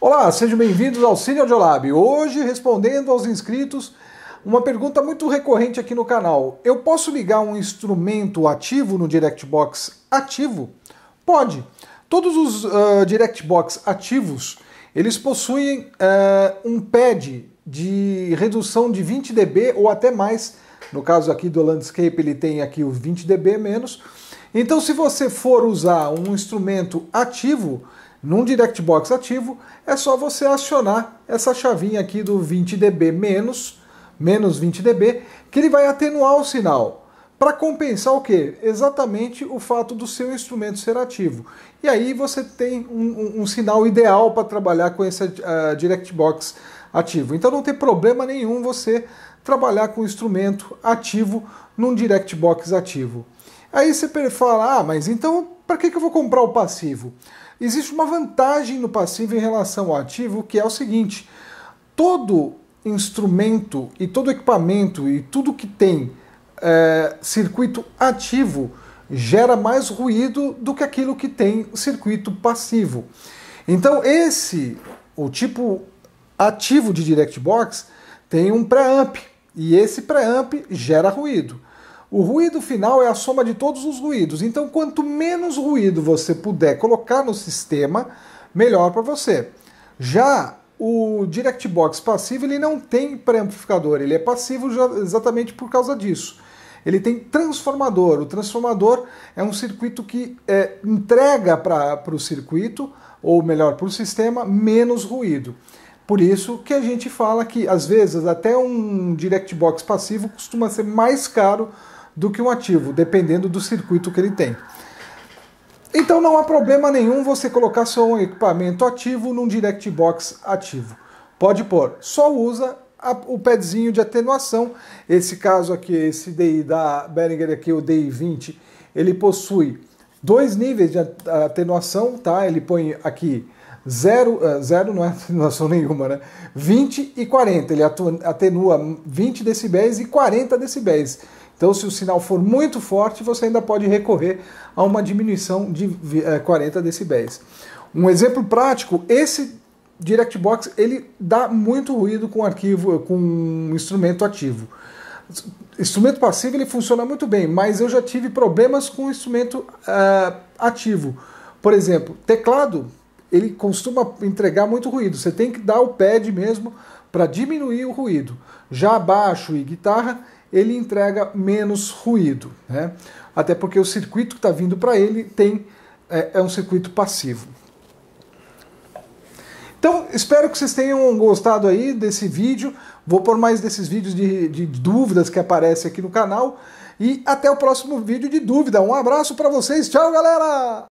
Olá, sejam bem-vindos ao Cine Audiolab. Hoje, respondendo aos inscritos, uma pergunta muito recorrente aqui no canal. Eu posso ligar um instrumento ativo no DirectBox ativo? Pode. Todos os uh, DirectBox ativos, eles possuem uh, um pad de redução de 20 dB ou até mais. No caso aqui do Landscape, ele tem aqui o 20 dB menos. Então, se você for usar um instrumento ativo, num direct box ativo, é só você acionar essa chavinha aqui do 20dB menos, menos 20dB, que ele vai atenuar o sinal. Para compensar o que? Exatamente o fato do seu instrumento ser ativo. E aí você tem um, um, um sinal ideal para trabalhar com esse uh, box ativo. Então não tem problema nenhum você trabalhar com o instrumento ativo num direct box ativo. Aí você fala, ah, mas então para que, que eu vou comprar o passivo? Existe uma vantagem no passivo em relação ao ativo, que é o seguinte: todo instrumento e todo equipamento e tudo que tem é, circuito ativo gera mais ruído do que aquilo que tem circuito passivo. Então esse, o tipo ativo de direct box tem um preamp e esse preamp gera ruído. O ruído final é a soma de todos os ruídos. Então, quanto menos ruído você puder colocar no sistema, melhor para você. Já o direct box passivo ele não tem pré-amplificador, ele é passivo exatamente por causa disso. Ele tem transformador. O transformador é um circuito que é, entrega para o circuito, ou melhor, para o sistema, menos ruído. Por isso que a gente fala que, às vezes, até um direct box passivo costuma ser mais caro do que um ativo, dependendo do circuito que ele tem. Então não há problema nenhum você colocar seu equipamento ativo num direct box ativo. Pode pôr, só usa a, o padzinho de atenuação. Esse caso aqui, esse DI da Behringer aqui, o DI20, ele possui dois níveis de atenuação, tá? Ele põe aqui 0, eh, zero não é atenuação nenhuma, né? 20 e 40, ele atenua 20 decibéis e 40 decibéis. Então, se o sinal for muito forte, você ainda pode recorrer a uma diminuição de 40 eh, decibéis. Um exemplo prático, esse DirectBox ele dá muito ruído com arquivo, eh, com um instrumento ativo. Instrumento passivo ele funciona muito bem, mas eu já tive problemas com instrumento uh, ativo. Por exemplo, teclado ele costuma entregar muito ruído. Você tem que dar o pad mesmo para diminuir o ruído. Já baixo e guitarra ele entrega menos ruído. Né? Até porque o circuito que está vindo para ele tem é, é um circuito passivo. Então, espero que vocês tenham gostado aí desse vídeo. Vou por mais desses vídeos de, de dúvidas que aparecem aqui no canal. E até o próximo vídeo de dúvida. Um abraço para vocês. Tchau, galera!